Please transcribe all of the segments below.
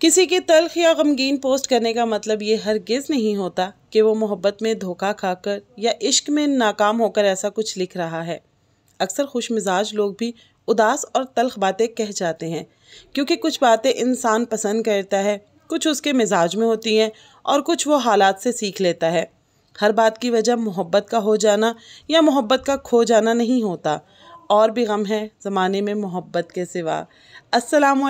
किसी की तलख़ या गमगीन पोस्ट करने का मतलब ये हरगिज़ नहीं होता कि वो मोहब्बत में धोखा खाकर या इश्क में नाकाम होकर ऐसा कुछ लिख रहा है अक्सर खुश मिजाज लोग भी उदास और तल्ख बातें कह जाते हैं क्योंकि कुछ बातें इंसान पसंद करता है कुछ उसके मिजाज में होती हैं और कुछ वो हालात से सीख लेता है हर बात की वजह मोहब्बत का हो जाना या मोहब्बत का खो जाना नहीं होता और भी गम है ज़माने में मोहब्बत के सिवा असलम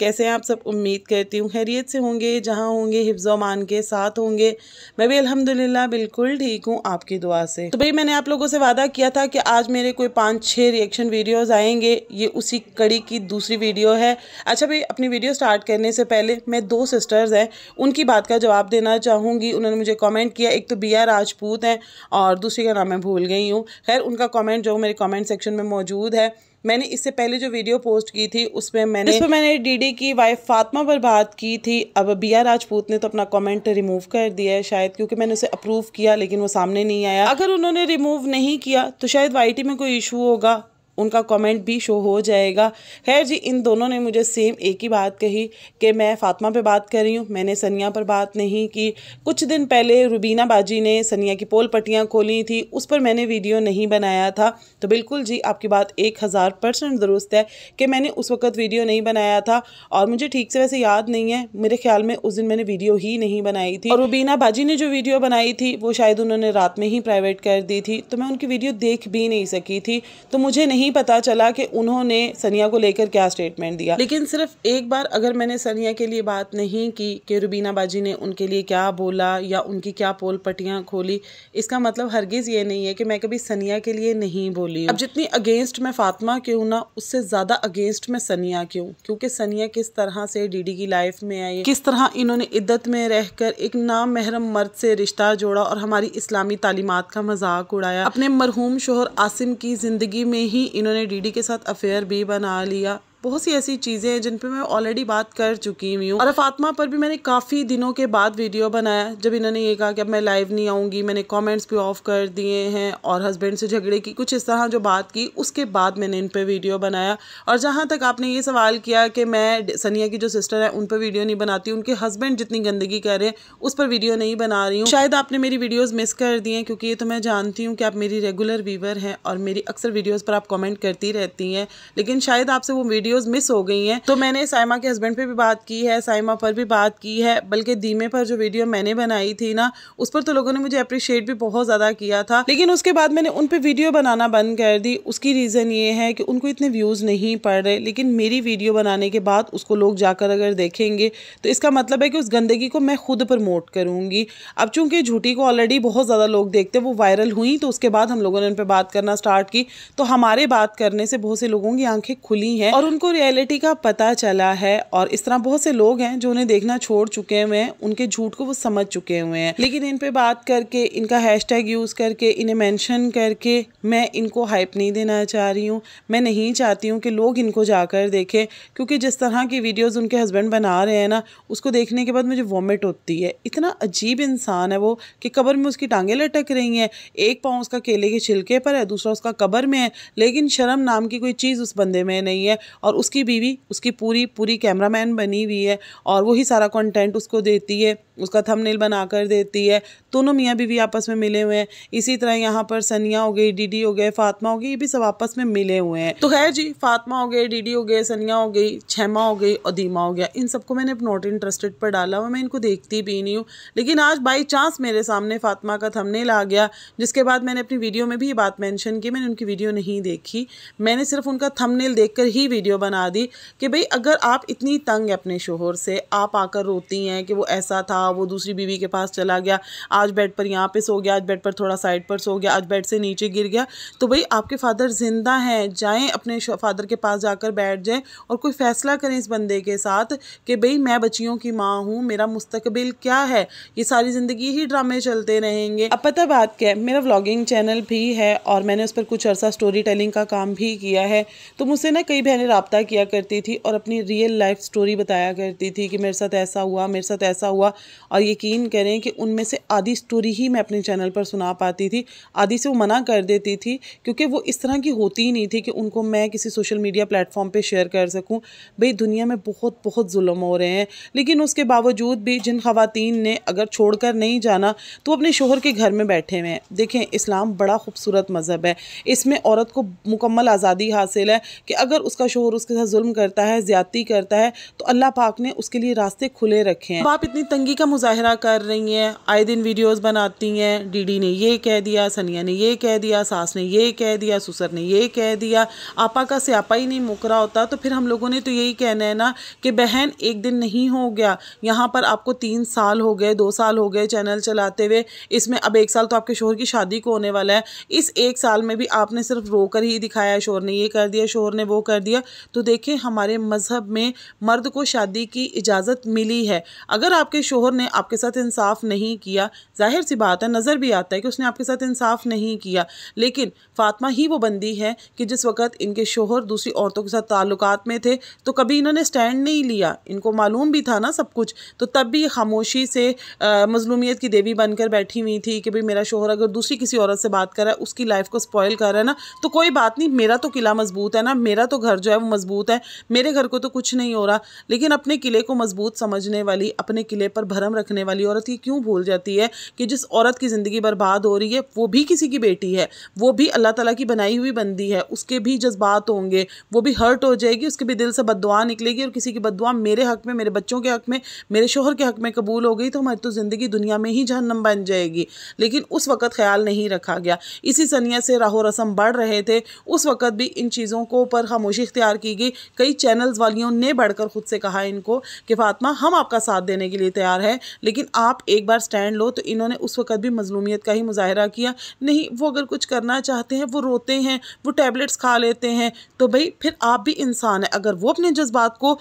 कैसे हैं आप सब उम्मीद करती हूँ खैरियत से होंगे जहाँ होंगे हिफ्ज़ोमान के साथ होंगे मैं भी अल्हम्दुलिल्लाह बिल्कुल ठीक हूँ आपकी दुआ से तो भाई मैंने आप लोगों से वादा किया था कि आज मेरे कोई पाँच छः रिएक्शन वीडियोस आएंगे ये उसी कड़ी की दूसरी वीडियो है अच्छा भाई अपनी वीडियो स्टार्ट करने से पहले मैं दो सिस्टर्स हैं उनकी बात का जवाब देना चाहूँगी उन्होंने मुझे कॉमेंट किया एक तो बिया राजपूत हैं और दूसरी का नाम मैं भूल गई हूँ खैर उनका कॉमेंट जो मेरे कॉमेंट सेक्शन में मौजूद है मैंने इससे पहले जो वीडियो पोस्ट की थी उसमें मैंने पर मैंने डीडी की वाइफ फातमा पर बात की थी अब बिया राजपूत ने तो अपना कमेंट रिमूव कर दिया है शायद क्योंकि मैंने उसे अप्रूव किया लेकिन वो सामने नहीं आया अगर उन्होंने रिमूव नहीं किया तो शायद वाई में कोई इशू होगा उनका कमेंट भी शो हो जाएगा खैर जी इन दोनों ने मुझे सेम एक ही बात कही कि मैं फ़ातिमा पे बात कर रही हूँ मैंने सनिया पर बात नहीं की कुछ दिन पहले रुबीना बाजी ने सनिया की पोल पट्टियाँ खोली थी उस पर मैंने वीडियो नहीं बनाया था तो बिल्कुल जी आपकी बात एक हज़ार परसेंट दुरुस्त है कि मैंने उस वक्त वीडियो नहीं बनाया था और मुझे ठीक से वैसे याद नहीं है मेरे ख्याल में उस दिन मैंने वीडियो ही नहीं बनाई थी और रुबीना बाजी ने जो वीडियो बनाई थी वो शायद उन्होंने रात में ही प्राइवेट कर दी थी तो मैं उनकी वीडियो देख भी नहीं सकी थी तो मुझे नहीं नहीं पता चला कि उन्होंने सनिया को लेकर क्या स्टेटमेंट दिया लेकिन सिर्फ एक बार अगर मैंने सनिया के लिए बात नहीं की कि रुबीना बाजी ने उनके लिए क्या बोला या उनकी क्या पोल पट्टियाँ खोली इसका मतलब हरगिज़ ये नहीं है कि मैं कभी सनिया के लिए नहीं बोली अब जितनी अगेंस्ट मैं फातिमा क्यों ना उससे ज़्यादा अगेंस्ट मैं सनिया क्यों क्योंकि सनिया किस तरह से डी की लाइफ में आई किस तरह इन्होंने इद्दत में रह एक नामहरम मर्द से रिश्ता जोड़ा और हमारी इस्लामी तालीमत का मजाक उड़ाया अपने मरहूम शोहर आसिम की ज़िंदगी में ही इन्होंने डीडी के साथ अफेयर भी बना लिया बहुत सी ऐसी चीज़ें हैं जिन पर मैं ऑलरेडी बात कर चुकी हुई हूँ और फातमा पर भी मैंने काफ़ी दिनों के बाद वीडियो बनाया जब इन्होंने ये कहा कि अब मैं लाइव नहीं आऊँगी मैंने कमेंट्स भी ऑफ कर दिए हैं और हस्बैंड से झगड़े की कुछ इस तरह जो बात की उसके बाद मैंने इन पर वीडियो बनाया और जहाँ तक आपने ये सवाल किया कि मैं सनिया की जो सिस्टर है उन पर वीडियो नहीं बनाती उनके हस्बैंड जितनी गंदगी कर रहे हैं उस पर वीडियो नहीं बना रही हूँ शायद आपने मेरी वीडियोज़ मिस कर दी हैं क्योंकि ये तो मैं जानती हूँ कि आप मेरी रेगुलर व्यूवर हैं और मेरी अक्सर वीडियोज़ पर आप कॉमेंट करती रहती हैं लेकिन शायद आपसे वो वीडियो वीडियोस मिस हो गई हैं तो मैंने साइमा के हस्बैंड पे भी बात की है साइमा पर भी बात की है बल्कि दीमे पर जो वीडियो मैंने बनाई थी ना उस पर तो लोगों ने मुझे अप्रिशिएट भी बहुत ज़्यादा किया था लेकिन उसके बाद मैंने उन पर वीडियो बनाना बंद कर दी उसकी रीज़न ये है कि उनको इतने व्यूज़ नहीं पड़ रहे लेकिन मेरी वीडियो बनाने के बाद उसको लोग जाकर अगर देखेंगे तो इसका मतलब है कि उस गंदगी को मैं खुद प्रमोट करूँगी अब चूंकि झूठी को ऑलरेडी बहुत ज़्यादा लोग देखते वो वायरल हुई तो उसके बाद हम लोगों ने उन पर बात करना स्टार्ट की तो हमारे बात करने से बहुत से लोगों की आंखें खुली हैं और उन उनको रियलिटी का पता चला है और इस तरह बहुत से लोग हैं जो उन्हें देखना छोड़ चुके हुए हैं उनके झूठ को वो समझ चुके हुए हैं लेकिन इन पे बात करके इनका हैशटैग यूज़ करके इन्हें मेंशन करके मैं इनको हाइप नहीं देना चाह रही हूँ मैं नहीं चाहती हूँ कि लोग इनको जाकर देखें क्योंकि जिस तरह की वीडियोज़ उनके हस्बैंड बना रहे हैं ना उसको देखने के बाद मुझे वॉमिट होती है इतना अजीब इंसान है वो कि कबर में उसकी टांगें लटक रही हैं एक पाँव उसका केले के छिलके पर है दूसरा उसका कबर में है लेकिन शर्म नाम की कोई चीज़ उस बंदे में नहीं है और उसकी बीवी उसकी पूरी पूरी कैमरामैन बनी हुई है और वही सारा कंटेंट उसको देती है उसका थंबनेल बनाकर देती है दोनों मियाँ बीवी आपस में मिले हुए हैं इसी तरह यहाँ पर सनिया हो गई डीडी हो गए फातमा हो गई ये भी सब आपस में मिले हुए हैं तो खैर जी फातिमा हो गए डीडी हो गए सनिया हो गई छैमा हो गई और दीमा हो गया इन सबको मैंने नॉट इंटरेस्टेड पर डाला हुआ मैं इनको देखती भी नहीं हूँ लेकिन आज बाई चांस मेरे सामने फातिमा का थमनेल आ गया जिसके बाद मैंने अपनी वीडियो में भी ये बात मैंशन की मैंने उनकी वीडियो नहीं देखी मैंने सिर्फ उनका थमनेल देख ही वीडियो वीडियो बना दी कि भाई अगर आप इतनी तंग है अपने शोहर से आप आकर रोती हैं कि वो ऐसा था वो दूसरी बीवी के पास चला गया आज बेड पर यहाँ पे सो गया आज बेड पर थोड़ा साइड पर सो गया आज बेड से नीचे गिर गया तो भाई आपके फादर ज़िंदा हैं जाएँ अपने फादर के पास जाकर बैठ जाएँ और कोई फ़ैसला करें इस बंदे के साथ कि भाई मैं बच्चियों की माँ हूँ मेरा मुस्तबिल क्या है ये सारी ज़िंदगी ही ड्रामे चलते रहेंगे अब पता बात क्या है मेरा व्लॉगिंग चैनल भी है और मैंने उस पर कुछ अर्सा स्टोरी टेलिंग का काम भी किया है तो मुझसे ना कई बहनें रहा रबता किया करती थी और अपनी रियल लाइफ स्टोरी बताया करती थी कि मेरे साथ ऐसा हुआ मेरे साथ ऐसा हुआ और यकीन करें कि उनमें से आधी स्टोरी ही मैं अपने चैनल पर सुना पाती थी आधी से वो मना कर देती थी क्योंकि वो इस तरह की होती ही नहीं थी कि उनको मैं किसी सोशल मीडिया प्लेटफॉर्म पर शेयर कर सकूँ भाई दुनिया में बहुत बहुत म हो रहे हैं लेकिन उसके बावजूद भी जिन खातन ने अगर छोड़ कर नहीं जाना तो अपने शोहर के घर में बैठे हुए हैं देखें इस्लाम बड़ा खूबसूरत मज़हब है इसमें औरत को मुकम्मल आज़ादी हासिल है कि अगर उसका शोहर उसके साथ जुल्म करता है ज्यादती करता है तो अल्लाह पाक ने उसके लिए रास्ते खुले रखे हैं आप इतनी तंगी का मुजाहरा कर रही हैं आए दिन वीडियोस बनाती हैं डीडी ने ये कह दिया सनिया ने ये कह दिया सास ने ये कह दिया सुसर ने ये कह दिया आपा का स्यापा ही नहीं मुकरा होता तो फिर हम लोगों ने तो यही कहना है ना कि बहन एक दिन नहीं हो गया यहाँ पर आपको तीन साल हो गए दो साल हो गए चैनल चलाते हुए इसमें अब एक साल तो आपके शोहर की शादी को होने वाला है इस एक साल में भी आपने सिर्फ रो कर ही दिखाया शोर ने ये कर दिया शोर ने वो कर दिया तो देखें हमारे मज़हब में मर्द को शादी की इजाज़त मिली है अगर आपके शोहर ने आपके साथ इंसाफ नहीं किया जाहिर सी बात है नज़र भी आता है कि उसने आपके साथ इंसाफ नहीं किया लेकिन फातमा ही वो बंदी है कि जिस वक्त इनके शोहर दूसरी औरतों के साथ ताल्लुक में थे तो कभी इन्होंने स्टैंड नहीं लिया इनको मालूम भी था ना सब कुछ तो तब भी खामोशी से मजलूमियत की देवी बनकर बैठी हुई थी कि भाई मेरा शोहर अगर दूसरी किसी औरत से बात कर रहा है उसकी लाइफ को स्पॉयल कर रहा है ना तो कोई बात नहीं मेरा तो किला मजबूत है ना मेरा तो घर जो है वो मजबूत है मेरे घर को तो कुछ नहीं हो रहा लेकिन अपने किले को मजबूत समझने वाली अपने किले पर भरम रखने वाली औरत ये क्यों भूल जाती है कि जिस औरत की ज़िंदगी बर्बाद हो रही है वो भी किसी की बेटी है वो भी अल्लाह तला की बनाई हुई बंदी है उसके भी जज्बात होंगे वो भी हर्ट हो जाएगी उसके भी दिल से बदवा निकलेगी और किसी की बदवा मेरे हक में मेरे बच्चों के हक में मेरे शोहर के हक में कबूल हो गई तो हमारी तो ज़िंदगी दुनिया में ही जहन्नम बन जाएगी लेकिन उस वक़्त ख्याल नहीं रखा गया इसी सनिया से राहो रसम बढ़ रहे थे उस वक़्त भी इन चीज़ों को पर खामोशी इख्तियार की गई कई चैनल्स वालियों ने बढ़कर खुद से कहा इनको कि फातमा हम आपका साथ देने के लिए तैयार हैं लेकिन आप एक बार स्टैंड लो तो इन्होंने उस वक्त भी मजलूमियत का ही मुजाहरा किया नहीं वो अगर कुछ करना चाहते हैं वो रोते हैं वो टैबलेट्स खा लेते हैं तो भाई फिर आप भी इंसान हैं अगर वो अपने जज्बात को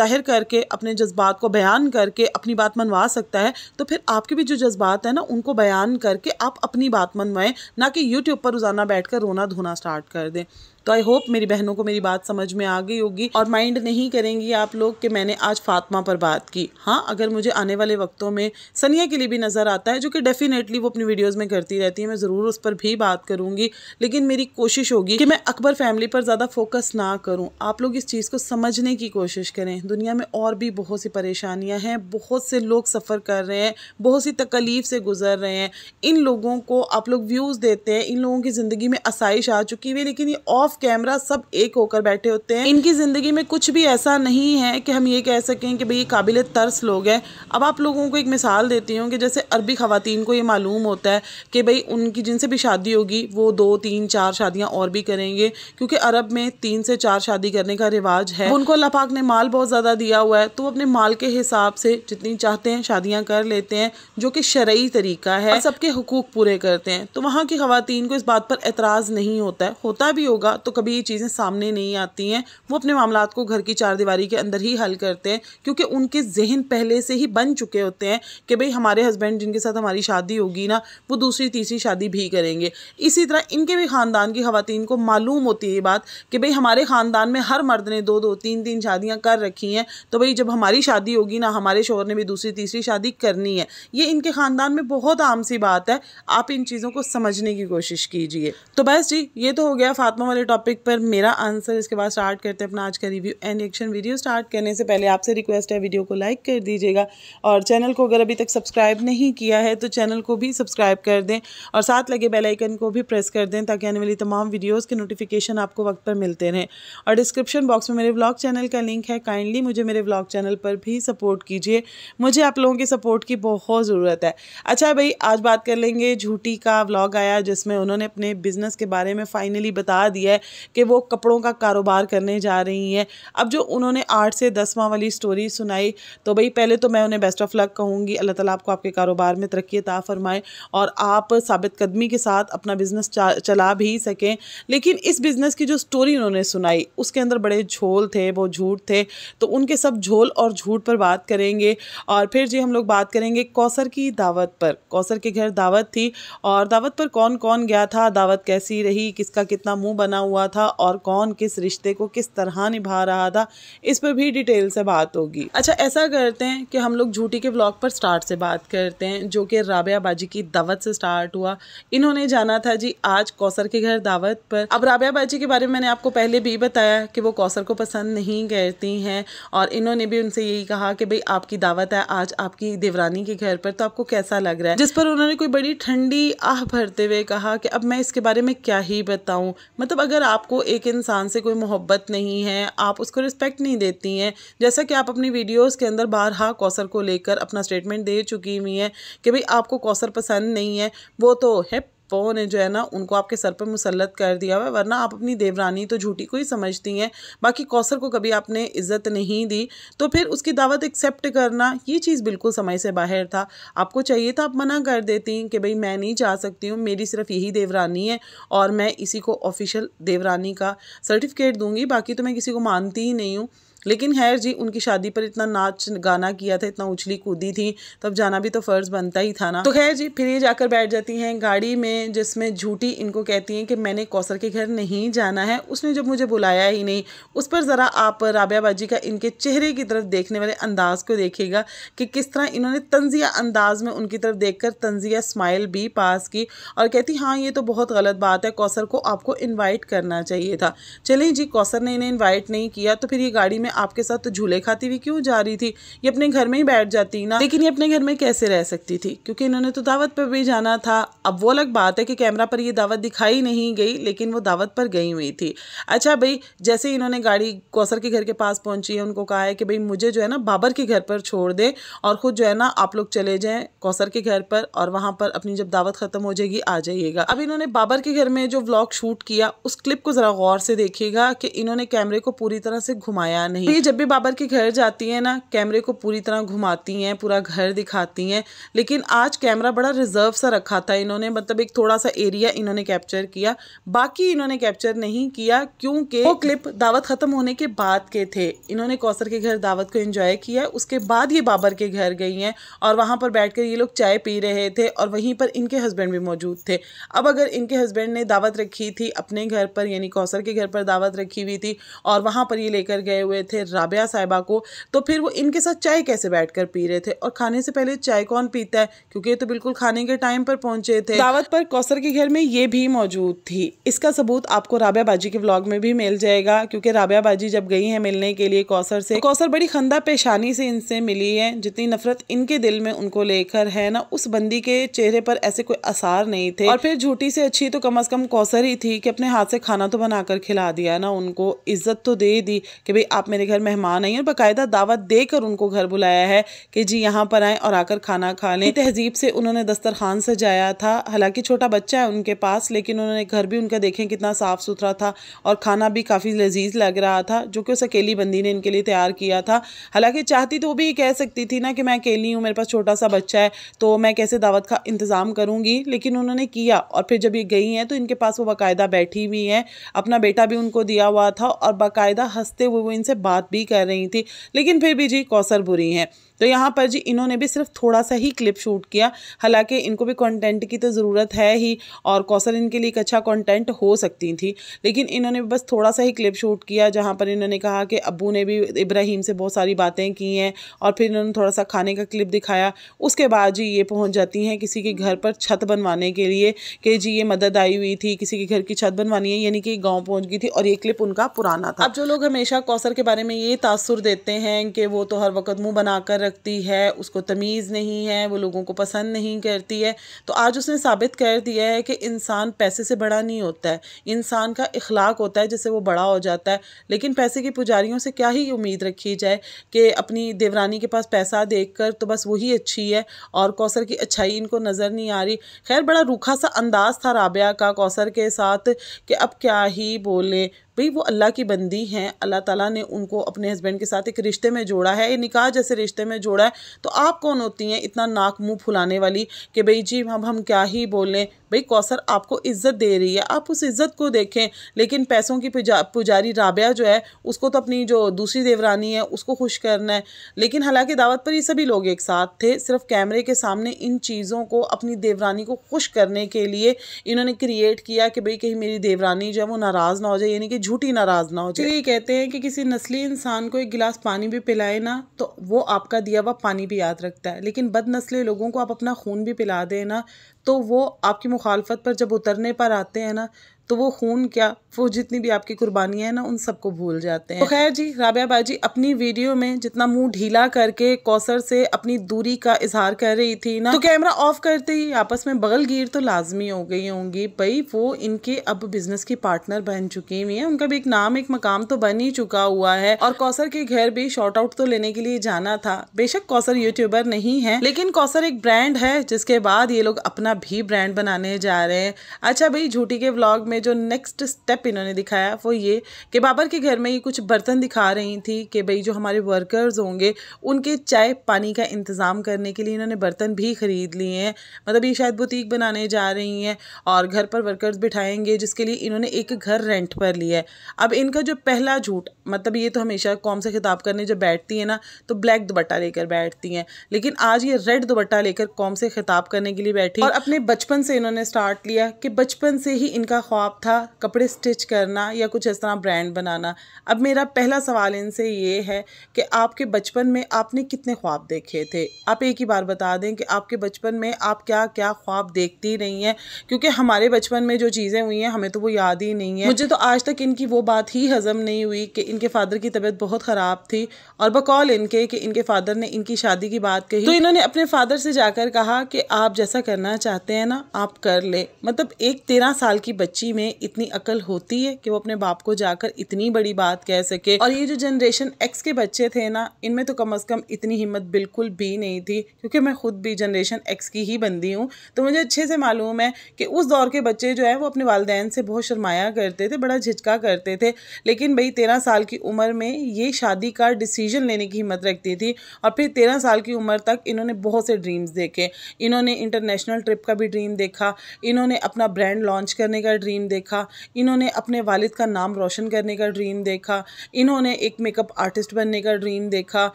ज़ाहिर करके अपने जज्बात को बयान करके अपनी बात मनवा सकता है तो फिर आपके भी जो जज्बात हैं ना उनको बयान करके आप अपनी बात मनवाएं ना कि यूट्यूब पर रोज़ाना बैठ कर रोना धोना स्टार्ट कर दें तो आई होप मेरी बहनों को मेरी बात समझ में आ गई होगी और माइंड नहीं करेंगी आप लोग कि मैंने आज फातमा पर बात की हाँ अगर मुझे आने वाले वक्तों में सनिया के लिए भी नज़र आता है जो कि डेफिनेटली वो अपनी वीडियोज़ में करती रहती है मैं ज़रूर उस पर भी बात करूँगी लेकिन मेरी कोशिश होगी कि मैं अकबर फैमिली पर ज़्यादा फोकस ना करूँ आप लोग इस चीज़ को समझने की कोशिश करें दुनिया में और भी बहुत सी परेशानियाँ हैं बहुत से लोग सफ़र कर रहे हैं बहुत सी तकलीफ़ से गुजर रहे हैं इन लोगों को आप लोग व्यूज़ देते हैं इन लोगों की ज़िंदगी में आसाइश आ चुकी हुई लेकिन ये ऑफ कैमरा सब एक होकर बैठे होते हैं इनकी ज़िंदगी में कुछ भी ऐसा नहीं है कि हम ये कह सकें कि भाई ये काबिल तर्स लोग हैं अब आप लोगों को एक मिसाल देती हूँ कि जैसे अरबी ख़वान को ये मालूम होता है कि भाई उनकी जिनसे भी शादी होगी वो दो तीन चार शादियाँ और भी करेंगे क्योंकि अरब में तीन से चार शादी करने का रिवाज है उनको अल्लाह पाक ने माल बहुत ज़्यादा दिया हुआ है तो अपने माल के हिसाब से जितनी चाहते हैं शादियाँ कर लेते हैं जो कि शर्य तरीका है सबके हकूक पूरे करते हैं तो वहाँ की खातन को इस बात पर एतराज़ नहीं होता है होता भी होगा तो तो कभी ये चीज़ें सामने नहीं आती हैं वो अपने मामला को घर की चार दीवारी के अंदर ही हल करते हैं क्योंकि उनके जहन पहले से ही बन चुके होते हैं कि भाई हमारे हस्बैंड जिनके साथ हमारी शादी होगी ना वो दूसरी तीसरी शादी भी करेंगे इसी तरह इनके भी ख़ानदान की खातन को मालूम होती है बात कि भाई हमारे ख़ानदान में हर मर्द ने दो दो तीन तीन शादियाँ कर रखी हैं तो भाई जब हमारी शादी होगी ना हमारे शोहर ने भी दूसरी तीसरी शादी करनी है ये इनके ख़ानदान में बहुत आम सी बात है आप इन चीज़ों को समझने की कोशिश कीजिए तो बस जी ये तो हो गया फातमा वाले टॉपिक पर मेरा आंसर इसके बाद स्टार्ट करते हैं अपना आज का review and action video start करने से पहले आपसे रिक्वेस्ट है वीडियो को लाइक कर दीजिएगा और चैनल को अगर अभी तक सब्सक्राइब नहीं किया है तो चैनल को भी सब्सक्राइब कर दें और साथ लगे बेलाइकन को भी प्रेस कर दें ताकि आने वाली तमाम वीडियोज़ के नोटिफिकेशन आपको वक्त पर मिलते रहें और डिस्क्रिप्शन बॉक्स में मेरे ब्लॉग चैनल का लिंक है काइंडली मुझे मेरे ब्लॉग चैनल पर भी सपोर्ट कीजिए मुझे आप लोगों के सपोर्ट की बहुत ज़रूरत है अच्छा भाई आज बात कर लेंगे झूठी का ब्लॉग आया जिसमें उन्होंने अपने बिज़नेस के बारे में फाइनली बता दिया है है कि वो कपड़ों का कारोबार करने जा रही हैं अब जो उन्होंने आठ से दसवां वाली स्टोरी सुनाई तो भाई पहले तो मैं उन्हें बेस्ट ऑफ लक कहूँगी अल्लाह ताला आपको आपके कारोबार में तरक्की ता फरमाए और आप साबित कदमी के साथ अपना बिज़नेस चला भी सकें लेकिन इस बिज़नेस की जो स्टोरी उन्होंने सुनाई उसके अंदर बड़े झोल थे वो झूठ थे तो उनके सब झोल और झूठ पर बात करेंगे और फिर जी हम लोग बात करेंगे कौसर की दावत पर कौसर के घर दावत थी और दावत पर कौन कौन गया था दावत कैसी रही किसका कितना मुँह बना हुआ था और कौन किस रिश्ते को किस तरह निभा रहा था इस पर भी डिटेल से बात होगी अच्छा ऐसा करते हैं कि हम लोग झूठी के ब्लॉग पर स्टार्ट से बात करते हैं जो कि राबिया बाजी की दावत से स्टार्ट हुआ इन्होंने जाना था जी आज कौसर के घर दावत पर अब राबिया बाजी के बारे में मैंने आपको पहले भी बताया कि वो कौसर को पसंद नहीं करती हैं और इन्होंने भी उनसे यही कहा कि भाई आपकी दावत है आज आपकी देवरानी के घर पर तो आपको कैसा लग रहा है जिस पर उन्होंने कोई बड़ी ठंडी आह भरते हुए कहा कि अब मैं इसके बारे में क्या ही बताऊं मतलब अगर अगर आपको एक इंसान से कोई मोहब्बत नहीं है आप उसको रिस्पेक्ट नहीं देती हैं जैसा कि आप अपनी वीडियोस के अंदर बारहा कौसर को लेकर अपना स्टेटमेंट दे चुकी हुई हैं कि भाई आपको कौसर पसंद नहीं है वो तो है पों ने जो है ना उनको आपके सर पर मुसलत कर दिया हुआ है वरना आप अपनी देवरानी तो झूठी को ही समझती हैं बाकी कौसर को कभी आपने इज्जत नहीं दी तो फिर उसकी दावत एक्सेप्ट करना ये चीज़ बिल्कुल समय से बाहर था आपको चाहिए था आप मना कर देती कि भाई मैं नहीं जा सकती हूँ मेरी सिर्फ यही देवरानी है और मैं इसी को ऑफिशियल देवरानी का सर्टिफिकेट दूंगी बाकी तो मैं किसी को मानती ही नहीं हूँ लेकिन खैर जी उनकी शादी पर इतना नाच गाना किया था इतना उछली कूदी थी तब जाना भी तो फ़र्ज़ बनता ही था ना तो खैर जी फिर ये जाकर बैठ जाती हैं गाड़ी में जिसमें झूठी इनको कहती हैं कि मैंने कौसर के घर नहीं जाना है उसने जब मुझे बुलाया ही नहीं उस पर ज़रा आप राबियाबाजी का इनके चेहरे की तरफ देखने वाले अंदाज को देखेगा कि किस तरह इन्होंने तंजिया अंदाज में उनकी तरफ कर तंजिया स्माइल भी पास की और कहती हाँ ये तो बहुत गलत बात है कौसर को आपको इन्वाइट करना चाहिए था चलें जी कौसर ने इन्हें इन्वाइट नहीं किया तो फिर ये गाड़ी में मैं आपके साथ तो झूले खाती हुई क्यों जा रही थी ये अपने घर में ही बैठ जाती ना लेकिन ये अपने घर में कैसे रह सकती थी क्योंकि इन्होंने तो दावत पर भी जाना था अब वो अलग बात है कि कैमरा पर ये दावत दिखाई नहीं गई लेकिन वो दावत पर गई हुई थी अच्छा भाई जैसे इन्होंने गाड़ी कौसर के घर के पास पहुंची है उनको कहा है कि भाई मुझे जो है ना बाबर के घर पर छोड़ दे और ख़ुद जो है ना आप लोग चले जाए कौसर के घर पर और वहाँ पर अपनी जब दावत ख़त्म हो जाएगी आ जाइएगा अब इन्होंने बाबर के घर में जो ब्लॉग शूट किया उस क्लिप को ज़रा गौर से देखिएगा कि इन्होंने कैमरे को पूरी तरह से घुमाया नहीं नहीं ये जब भी बाबर के घर जाती है ना कैमरे को पूरी तरह घुमाती हैं पूरा घर दिखाती हैं लेकिन आज कैमरा बड़ा रिजर्व सा रखा था इन्होंने मतलब एक थोड़ा सा एरिया इन्होंने कैप्चर किया बाकी इन्होंने कैप्चर नहीं किया क्योंकि वो क्लिप दावत ख़त्म होने के बाद के थे इन्होंने कौसर के घर दावत को इंजॉय किया उसके बाद ये बाबर के घर गई हैं और वहाँ पर बैठ ये लोग चाय पी रहे थे और वहीं पर इनके हस्बैंड भी मौजूद थे अब अगर इनके हस्बैंड ने दावत रखी थी अपने घर पर यानी कौसर के घर पर दावत रखी हुई थी और वहाँ पर ये लेकर गए हुए थे राबिया साहिबा को तो फिर वो इनके साथ चाय कैसे बैठ कर पी रहे थे और खाने से पहले चाय कौन पीता है क्योंकि ये तो बिल्कुल खाने के टाइम पर पहुंचे थे दावत पर कौसर के घर में ये भी मौजूद थी इसका सबूत आपको राबिया बाजी के ब्लॉग में भी मिल जाएगा क्योंकि राबिया बाजी जब गई है मिलने के लिए कौसर से तो कौसर बड़ी खंदा पेशानी से इनसे मिली है जितनी नफरत इनके दिल में उनको लेकर है ना उस बंदी के चेहरे पर ऐसे कोई आसार नहीं थे और फिर झूठी से अच्छी तो कम अज कम कौसर ही थी कि अपने हाथ से खाना तो बनाकर खिला दिया ना उनको इज्जत तो दे दी कि भाई आप मेरे मेरे घर मेहमान आई और बाकायदा दावत देकर उनको घर बुलाया है कि जी यहाँ पर आए और आकर खाना खा लें तहजीब से उन्होंने दस्तरखान सजाया था हालांकि छोटा बच्चा है उनके पास लेकिन उन्होंने घर भी उनका देखें कितना साफ़ सुथरा था और खाना भी काफ़ी लजीज लग रहा था जो कि उस अकेली बंदी ने इनके लिए तैयार किया था हालांकि चाहती तो भी कह सकती थी ना कि मैं अकेली हूँ मेरे पास छोटा सा बच्चा है तो मैं कैसे दावत का इंतज़ाम करूँगी लेकिन उन्होंने किया और फिर जब ये गई हैं तो इनके पास वो बाकायदा बैठी हुई हैं अपना बेटा भी उनको दिया हुआ था और बाकायदा हंसते हुए वो इनसे बात भी कर रही थी लेकिन फिर भी जी कौसर बुरी हैं तो यहाँ पर जी इन्होंने भी सिर्फ थोड़ा सा ही क्लिप शूट किया हालांकि इनको भी कंटेंट की तो ज़रूरत है ही और कौशल इनके लिए एक अच्छा कंटेंट हो सकती थी लेकिन इन्होंने बस थोड़ा सा ही क्लिप शूट किया जहाँ पर इन्होंने कहा कि अबू ने भी इब्राहिम से बहुत सारी बातें की हैं और फिर इन्होंने थोड़ा सा खाने का क्लिप दिखाया उसके बाद जी ये पहुँच जाती हैं किसी के घर पर छत बनवाने के लिए कि जी ये मदद आई हुई थी किसी के घर की छत बनवानी है यानी कि गाँव पहुँच गई थी और ये क्लिप उनका पुराना था अब जो लोग हमेशा कौसर के बारे बारे में ये तासुर देते हैं कि वो तो हर वक्त मुंह बनाकर रखती है उसको तमीज़ नहीं है वो लोगों को पसंद नहीं करती है तो आज उसने साबित कर दिया है कि इंसान पैसे से बड़ा नहीं होता है इंसान का इखलाक होता है जिससे वो बड़ा हो जाता है लेकिन पैसे के पुजारियों से क्या ही उम्मीद रखी जाए कि अपनी देवरानी के पास पैसा देख कर तो बस वही अच्छी है और कौसर की अच्छाई इनको नज़र नहीं आ रही खैर बड़ा रूखा सा अंदाज़ था राबिया का कौसर के साथ कि अब क्या ही बोलें भाई वो अल्लाह की बंदी हैं अल्लाह ताला ने उनको अपने हस्बैंड के साथ एक रिश्ते में जोड़ा है निकाह जैसे रिश्ते में जोड़ा है तो आप कौन होती हैं इतना नाक मुंह फुलाने वाली कि भाई जी अब हम क्या ही बोलें भाई कौसर आपको इज्जत दे रही है आप उस इज्जत को देखें लेकिन पैसों की पुजा पुजारी राबिया जो है उसको तो अपनी जो दूसरी देवरानी है उसको खुश करना है लेकिन हालांकि दावत पर ये सभी लोग एक साथ थे सिर्फ कैमरे के सामने इन चीज़ों को अपनी देवरानी को खुश करने के लिए इन्होंने क्रिएट किया कि भाई कहीं मेरी देवरानी जो है वो नाराज़ ना हो जाए यानी कि झूठी नाराज़ ना हो जाए ये कहते हैं कि किसी नस्ली इंसान को एक गिलास पानी भी पिलाए ना तो वो आपका दिया हुआ पानी भी याद रखता है लेकिन बद लोगों को आप अपना खून भी पिला देना तो वो आपकी मुखालफत पर जब उतरने पर आते हैं ना तो वो खून क्या वो जितनी भी आपकी कुर्बानियाँ हैं ना उन सबको भूल जाते हैं तो खैर जी राबिया बाजी अपनी वीडियो में जितना मुंह ढीला करके कौसर से अपनी दूरी का इजहार कर रही थी ना तो कैमरा ऑफ करते ही आपस में बगलगीर तो लाजमी हो गई होंगी भाई वो इनके अब बिजनेस की पार्टनर बन चुकी हुई है उनका भी एक नाम एक मकाम तो बन ही चुका हुआ है और कौसर के घर भी शॉर्ट आउट तो लेने के लिए जाना था बेशक कौसर यूट्यूबर नहीं है लेकिन कौसर एक ब्रांड है जिसके बाद ये लोग अपना भी ब्रांड बनाने जा रहे हैं अच्छा भाई झूठी के ब्लॉग में में जो नेक्स्ट स्टेप इन्होंने दिखाया वो ये कि बाबर के घर में ये कुछ बर्तन दिखा रही थी कि भाई जो हमारे वर्कर्स होंगे उनके चाय पानी का इंतज़ाम करने के लिए इन्होंने बर्तन भी ख़रीद लिए हैं मतलब ये शायद बुटीक बनाने जा रही हैं और घर पर वर्कर्स बिठाएंगे जिसके लिए इन्होंने एक घर रेंट पर लिया है अब इनका जो पहला झूठ मतलब ये तो हमेशा कौम से खिताब करने जब बैठती है ना तो ब्लैक दुपट्टा लेकर बैठती हैं लेकिन आज ये रेड दुपट्टा लेकर कौम से खिताब करने के लिए बैठी और अपने बचपन से इन्होंने स्टार्ट लिया कि बचपन से ही इनका ख्वाब शौक़ था कपड़े स्टिच करना या कुछ इस तरह ब्रांड बनाना अब मेरा पहला सवाल इनसे ये है कि आपके बचपन में आपने कितने ख्वाब देखे थे आप एक ही बार बता दें कि आपके बचपन में आप क्या क्या ख्वाब देखती रही हैं क्योंकि हमारे बचपन में जो चीज़ें हुई हैं हमें तो वो याद ही नहीं है मुझे तो आज तक इनकी वो बात ही हज़म नहीं हुई कि इनके फादर की तबीयत बहुत ख़राब थी और बकौल इनके कि इनके फादर ने इनकी शादी की बात कही तो इन्होंने अपने फादर से जाकर कहा कि आप जैसा करना चाहते हैं ना आप कर ले मतलब एक तेरह साल की बच्ची में इतनी अकल होती है कि वो अपने बाप को जाकर इतनी बड़ी बात कह सके और ये जो जनरेशन एक्स के बच्चे थे ना इनमें तो कम अज कम इतनी हिम्मत बिल्कुल भी नहीं थी क्योंकि मैं खुद भी जनरेशन एक्स की ही बंदी हूँ तो मुझे अच्छे से मालूम है कि उस दौर के बच्चे जो है वो अपने वालदेन से बहुत शर्माया करते थे बड़ा झिझका करते थे लेकिन भाई तेरह साल की उम्र में ये शादी का डिसीजन लेने की हिम्मत रखती थी और फिर तेरह साल की उम्र तक इन्होंने बहुत से ड्रीम्स देखे इन्होंने इंटरनेशनल ट्रिप का भी ड्रीम देखा इन्होंने अपना ब्रांड लॉन्च करने का ड्रीम देखा इन्होंने अपने वालिद का नाम रोशन करने का ड्रीम देखा इन्होंने एक मेकअप आर्टिस्ट बनने का ड्रीम देखा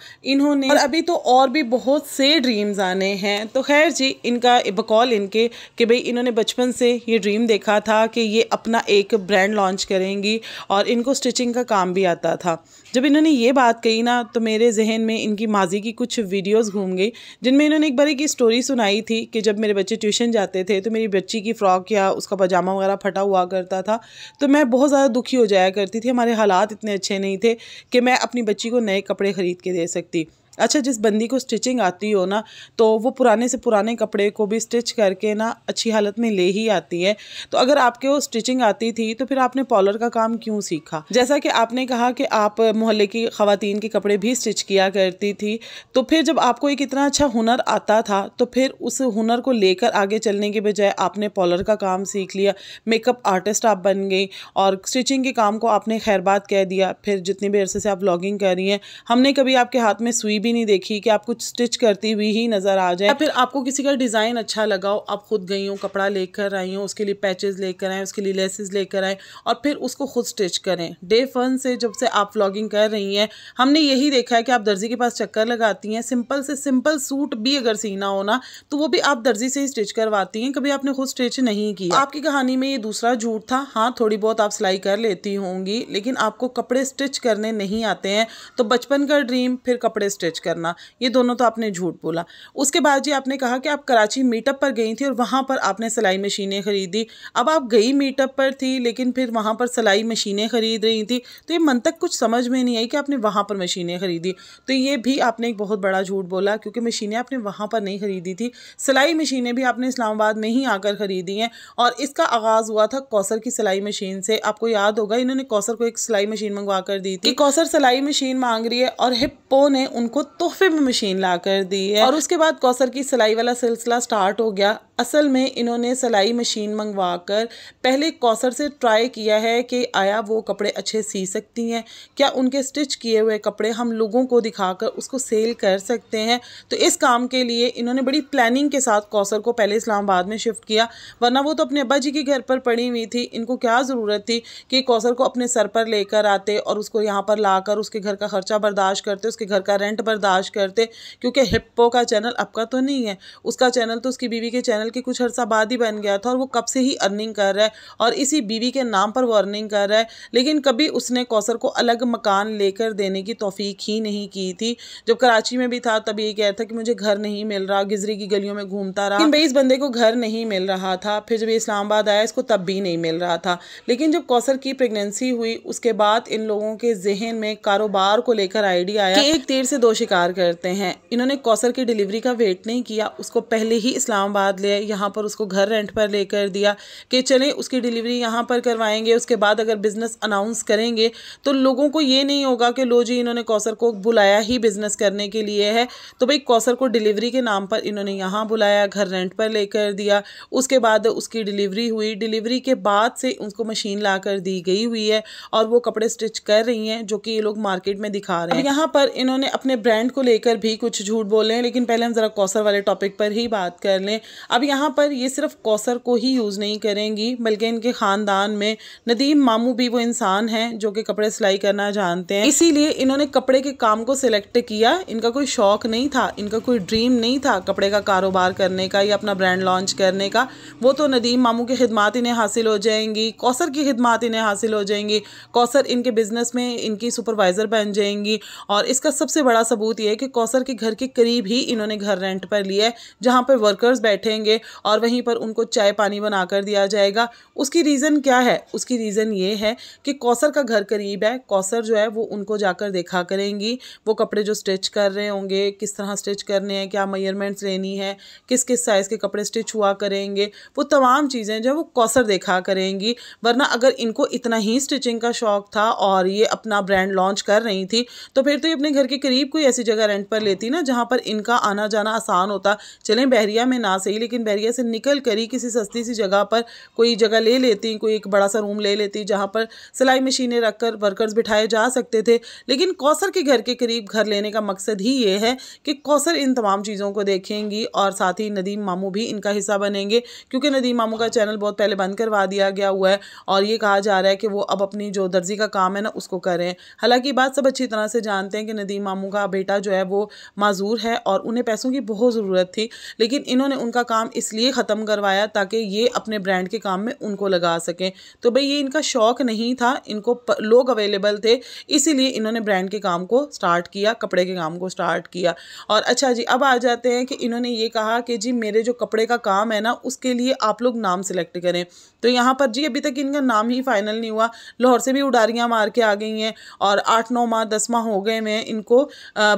इन्होंने और अभी तो और भी बहुत से ड्रीम्स आने हैं तो खैर जी इनका बकौल इनके कि भाई इन्होंने बचपन से ये ड्रीम देखा था कि ये अपना एक ब्रांड लॉन्च करेंगी और इनको स्टिचिंग का काम भी आता था जब इन्होंने ये बात कही ना तो मेरे जहन में इनकी माजी की कुछ वीडियोस घूम गई जिनमें इन्होंने एक बार एक स्टोरी सुनाई थी कि जब मेरे बच्चे ट्यूशन जाते थे तो मेरी बच्ची की फ़्रॉक या उसका पजामा वगैरह फटा हुआ करता था तो मैं बहुत ज़्यादा दुखी हो जाया करती थी हमारे हालात इतने अच्छे नहीं थे कि मैं अपनी बच्ची को नए कपड़े ख़रीद के दे सकती अच्छा जिस बंदी को स्टिचिंग आती हो ना तो वो पुराने से पुराने कपड़े को भी स्टिच करके ना अच्छी हालत में ले ही आती है तो अगर आपके वो स्टिचिंग आती थी तो फिर आपने पॉलर का काम क्यों सीखा जैसा कि आपने कहा कि आप मोहल्ले की खातन के कपड़े भी स्टिच किया करती थी तो फिर जब आपको एक इतना अच्छा हुनर आता था तो फिर उस हुनर को लेकर आगे चलने के बजाय आपने पॉलर का काम सीख लिया मेकअप आर्टिस्ट आप बन गई और स्टिचिंग के काम को आपने खैरबाद कह दिया फिर जितने भी अरसे से आप ब्लॉगिंग कर रही हैं हमने कभी आपके हाथ में सुई भी नहीं देखी कि आप कुछ स्टिच करती हुई ही नज़र आ जाए या फिर आपको किसी का डिज़ाइन अच्छा लगाओ आप खुद गई हो कपड़ा लेकर आई हो उसके लिए पैचेज़ लेकर आए उसके लिए लेसेस लेकर आए और फिर उसको खुद स्टिच करें डे फन से जब से आप व्लॉगिंग कर रही हैं हमने यही देखा है कि आप दर्जी के पास चक्कर लगाती हैं सिंपल से सिंपल सूट भी अगर सीना होना तो वो भी आप दर्जी से ही स्टिच करवाती हैं कभी आपने खुद स्टिच नहीं किया आपकी कहानी में ये दूसरा झूठ था हाँ थोड़ी बहुत आप सिलाई कर लेती होंगी लेकिन आपको कपड़े स्टिच करने नहीं आते हैं तो बचपन का ड्रीम फिर कपड़े स्टिच जज करना ये दोनों तो आपने झूठ बोला उसके बाद जी आपने कहा कि आप कराची मीटअप पर गई थी और वहाँ पर आपने सिलाई मशीनें ख़रीदी अब आप गई मीटअप पर थी लेकिन फिर वहाँ पर सिलाई मशीनें ख़रीद रही थी तो ये मन तक कुछ समझ में नहीं आई कि आपने वहाँ पर मशीनें ख़रीदी तो ये भी आपने एक बहुत बड़ा झूठ बोला क्योंकि मशीनें आपने वहाँ पर नहीं ख़रीदी थी सिलाई मशीनें भी आपने इस्लामाबाद में ही आकर ख़रीदी हैं और इसका आगाज़ हुआ था कौसर की सिलाई मशीन से आपको याद होगा इन्होंने कौसर को एक सिलाई मशीन मंगवा कर दी थी कौसर सिलाई मशीन मांग रही है और हिप्पो ने उनको तोहफे में मशीन ला कर दी है और उसके बाद कौसर की सिलाई वाला सिलसिला स्टार्ट हो गया असल में इन्होंने सिलाई मशीन मंगवा कर पहले कौसर से ट्राई किया है कि आया वो कपड़े अच्छे सी सकती हैं क्या उनके स्टिच किए हुए कपड़े हम लोगों को दिखाकर उसको सेल कर सकते हैं तो इस काम के लिए इन्होंने बड़ी प्लानिंग के साथ कौसर को पहले इस्लामाबाद में शिफ्ट किया वरना वो तो अपने अब्बा जी के घर पर पड़ी हुई थी इनको क्या ज़रूरत थी कि कौसर को अपने सर पर लेकर आते और उसको यहाँ पर लाकर उसके घर का खर्चा बर्दाश्त करते उसके घर का रेंट बर्दाश्त करते क्योंकि हिप्पो का चैनल अब का तो नहीं है उसका चैनल तो उसकी बीवी के चैनल के कुछ अर्सा बाद ही बन गया था और वो कब से ही अर्निंग कर रहा है और इसी बीवी के नाम पर वो अर्निंग कर रहा है लेकिन कभी उसने कौसर को अलग मकान लेकर देने की तोफीक ही नहीं की थी जब कराची में भी था तब ये कह रहा था कि मुझे घर नहीं मिल रहा गिजरी की गलियों में घूमता रहा भाई इस बंदे को घर नहीं मिल रहा था फिर जब इस्लामाबाद आया इसको तब भी नहीं मिल रहा था लेकिन जब कौसर की प्रेगनेंसी हुई उसके बाद इन लोगों के जहन में कारोबार को लेकर आइडिया आया कि एक तीर से दोष शिकार करते हैं इन्होंने कौसर की डिलीवरी का वेट नहीं किया उसको पहले ही इस्लामाबाद ले यहाँ पर उसको घर रेंट पर लेकर दिया कि चले उसकी डिलीवरी यहाँ पर करवाएंगे उसके बाद अगर बिज़नेस अनाउंस करेंगे तो लोगों को ये नहीं होगा कि लो जी इन्होंने कौसर को बुलाया ही बिज़नेस करने के लिए है तो भाई कौसर को डिलीवरी के नाम पर इन्होंने यहाँ बुलाया घर रेंट पर लेकर दिया उसके बाद उसकी डिलीवरी हुई डिलीवरी के बाद से उसको मशीन ला कर दी गई हुई है और वो कपड़े स्टिच कर रही हैं जो कि ये लोग मार्केट में दिखा रहे हैं यहाँ पर इन्होंने अपने ब्रांड को लेकर भी कुछ झूठ बोल रहे हैं लेकिन पहले हम ज़रा कौसर वाले टॉपिक पर ही बात कर लें अब यहाँ पर ये सिर्फ कौसर को ही यूज़ नहीं करेंगी बल्कि इनके ख़ानदान में नदीम मामू भी वो इंसान हैं जो कि कपड़े सिलाई करना जानते हैं इसीलिए इन्होंने कपड़े के काम को सिलेक्ट किया इनका कोई शौक नहीं था इनका कोई ड्रीम नहीं था कपड़े का कारोबार करने का या अपना ब्रांड लॉन्च करने का वो तो नदीम मामू की खिदमत इन्हें हासिल हो जाएंगी कौसर की खिदमत इन्हें हासिल हो जाएंगी कौसर इनके बिज़नेस में इनकी सुपरवाइज़र बन जाएंगी और इसका सबसे बड़ा सबूत ये है कि कौसर के घर के करीब ही इन्होंने घर रेंट पर लिया है जहाँ पर वर्कर्स बैठेंगे और वहीं पर उनको चाय पानी बना कर दिया जाएगा उसकी रीज़न क्या है उसकी रीज़न ये है कि कौसर का घर करीब है कौसर जो है वो उनको जाकर देखा करेंगी वो कपड़े जो स्टिच कर रहे होंगे किस तरह स्टिच करने हैं क्या मेयरमेंट्स लेनी है किस किस साइज़ के कपड़े स्टिच हुआ करेंगे वो तमाम चीज़ें जो है वो कौसर देखा करेंगी वरना अगर इनको इतना ही स्टिचिंग का शौक था और ये अपना ब्रांड लॉन्च कर रही थी तो फिर तो ये अपने घर के करीब कोई कोई ऐसी जगह रेंट पर लेती ना जहाँ पर इनका आना जाना आसान होता चलें बहरिया में ना सही लेकिन बहरिया से निकल कर ही किसी सस्ती सी जगह पर कोई जगह ले लेती कोई एक बड़ा सा रूम ले लेती जहाँ पर सिलाई मशीनें रख कर वर्कर्स बिठाए जा सकते थे लेकिन कौसर के घर के करीब घर लेने का मकसद ही ये है कि कौसर इन तमाम चीज़ों को देखेंगी और साथ ही नदीम मामू भी इनका हिस्सा बनेंगे क्योंकि नदीम मामू का चैनल बहुत पहले बंद करवा दिया गया हुआ है और ये कहा जा रहा है कि वो अब अपनी जो दर्जी का काम है ना उसको करें हालांकि बात सब अच्छी तरह से जानते हैं कि नदीम मामू का बेटा जो है वो माजूर है और उन्हें पैसों की बहुत ज़रूरत थी लेकिन इन्होंने उनका काम इसलिए ख़त्म करवाया ताकि ये अपने ब्रांड के काम में उनको लगा सकें तो भाई ये इनका शौक़ नहीं था इनको लोग अवेलेबल थे इसीलिए इन्होंने ब्रांड के काम को स्टार्ट किया कपड़े के काम को स्टार्ट किया और अच्छा जी अब आ जाते हैं कि इन्होंने ये कहा कि जी मेरे जो कपड़े का काम है ना उसके लिए आप लोग नाम सेलेक्ट करें तो यहाँ पर जी अभी तक इनका नाम ही फाइनल नहीं हुआ लाहौर से भी उडारियाँ मार के आ गई हैं और आठ नौ माह दस माह हो गए हैं इनको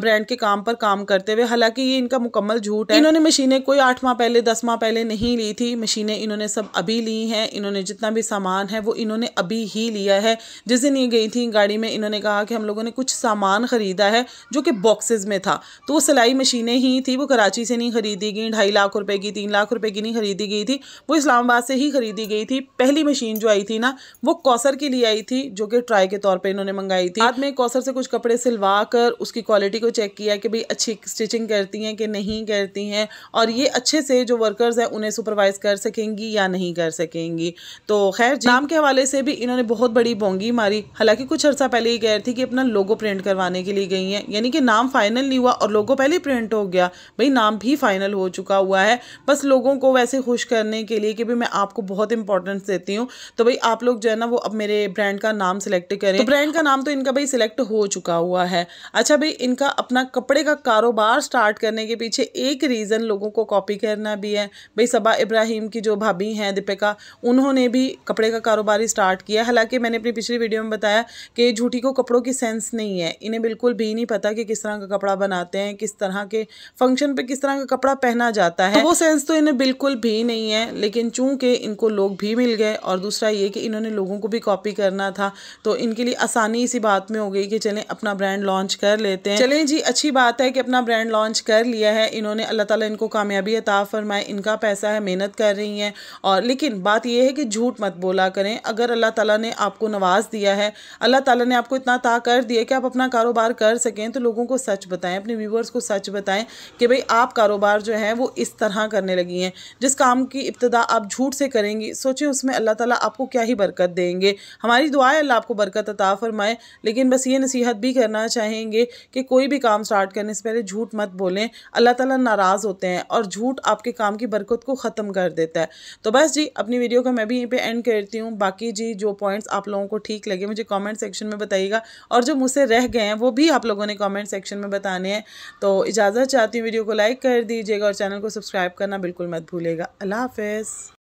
ब्रांड के काम पर काम करते हुए हालांकि ये इनका मुकम्मल झूठ है इन्होंने मशीनें कोई आठ माह पहले दस माह पहले नहीं ली थी मशीनें इन्होंने सब अभी ली हैं इन्होंने जितना भी सामान है वो इन्होंने अभी ही लिया है जिस दिन ये गई थी गाड़ी में इन्होंने कहा कि हम लोगों ने कुछ सामान ख़रीदा है जो कि बॉक्सेज में था तो वो सिलाई मशीनें ही थी वो कराची से नहीं खरीदी गई ढाई लाख रुपये की तीन लाख रुपये की नहीं खरीदी गई थी वो इस्लामाबाद से ही खरीदी गई थी पहली मशीन जो आई थी ना वो कौसर के लिए आई थी जो कि ट्राई के तौर पर इन्होंने मंगाई थी बाद में कौसर से कुछ कपड़े सिलवा कर उसकी क्वालिटी क्वालिटी को चेक किया कि भाई अच्छी स्टिचिंग करती हैं कि नहीं करती हैं और ये अच्छे से जो वर्कर्स हैं उन्हें सुपरवाइज़ कर सकेंगी या नहीं कर सकेंगी तो खैर जाम के हवाले से भी इन्होंने बहुत बड़ी बोंगी मारी हालांकि कुछ अर्सा पहले ये कह रही थी कि अपना लोगो प्रिंट करवाने के लिए गई हैं यानी कि नाम फाइनल नहीं हुआ और लोगो पहले प्रिंट हो गया भाई नाम भी फाइनल हो चुका हुआ है बस लोगों को वैसे खुश करने के लिए कि भाई मैं आपको बहुत इंपॉर्टेंस देती हूँ तो भाई आप लोग जो है ना वो अब मेरे ब्रांड का नाम सिलेक्ट करें तो ब्रांड का नाम तो इनका भाई सिलेक्ट हो चुका हुआ है अच्छा भाई इनका का अपना कपड़े का कारोबार स्टार्ट करने के पीछे एक रीज़न लोगों को कॉपी करना भी है भाई सबा इब्राहिम की जो भाभी हैं दीपिका उन्होंने भी कपड़े का कारोबार ही स्टार्ट किया हालांकि मैंने अपनी पिछली वीडियो में बताया कि झूठी को कपड़ों की सेंस नहीं है इन्हें बिल्कुल भी नहीं पता कि किस तरह का कपड़ा बनाते हैं किस तरह के फंक्शन पर किस तरह का कपड़ा पहना जाता है तो वो सेंस तो इन्हें बिल्कुल भी नहीं है लेकिन चूँकि इनको लोग भी मिल गए और दूसरा ये कि इन्होंने लोगों को भी कॉपी करना था तो इनके लिए आसानी इसी बात में हो गई कि चलें अपना ब्रांड लॉन्च कर लेते हैं चले चलें जी अच्छी बात है कि अपना ब्रांड लॉन्च कर लिया है इन्होंने अल्लाह ताला इनको कामयाबी अता फरमाए इनका पैसा है मेहनत कर रही हैं और लेकिन बात यह है कि झूठ मत बोला करें अगर अल्लाह ताला ने आपको नवाज़ दिया है अल्लाह ताला ने आपको इतना ता कर दिया कि आप अपना कारोबार कर सकें तो लोगों को सच बताएं अपने व्यूवर्स को सच बताएँ कि भाई आप कारोबार जो है वो इस तरह करने लगी हैं जिस काम की इब्तदा आप झूठ से करेंगी सोचें उसमें अल्लाह ताला आपको क्या ही बरकत देंगे हमारी दुआएँ अल्लाह आपको बरकत अता फरमाए लेकिन बस ये नसीहत भी करना चाहेंगे कि कोई कोई भी काम स्टार्ट करने से पहले झूठ मत बोलें अल्लाह ताला नाराज़ होते हैं और झूठ आपके काम की बरकत को ख़त्म कर देता है तो बस जी अपनी वीडियो को मैं भी यहीं पे एंड करती हूँ बाकी जी जो पॉइंट्स आप लोगों को ठीक लगे मुझे कमेंट सेक्शन में बताइएगा और जो मुझसे रह गए हैं वो भी आप लोगों ने कॉमेंट सेक्शन में बताने हैं तो इजाज़त चाहती हूँ वीडियो को लाइक कर दीजिएगा और चैनल को सब्सक्राइब करना बिल्कुल मत भूलेगा अल्लाह हाफिज़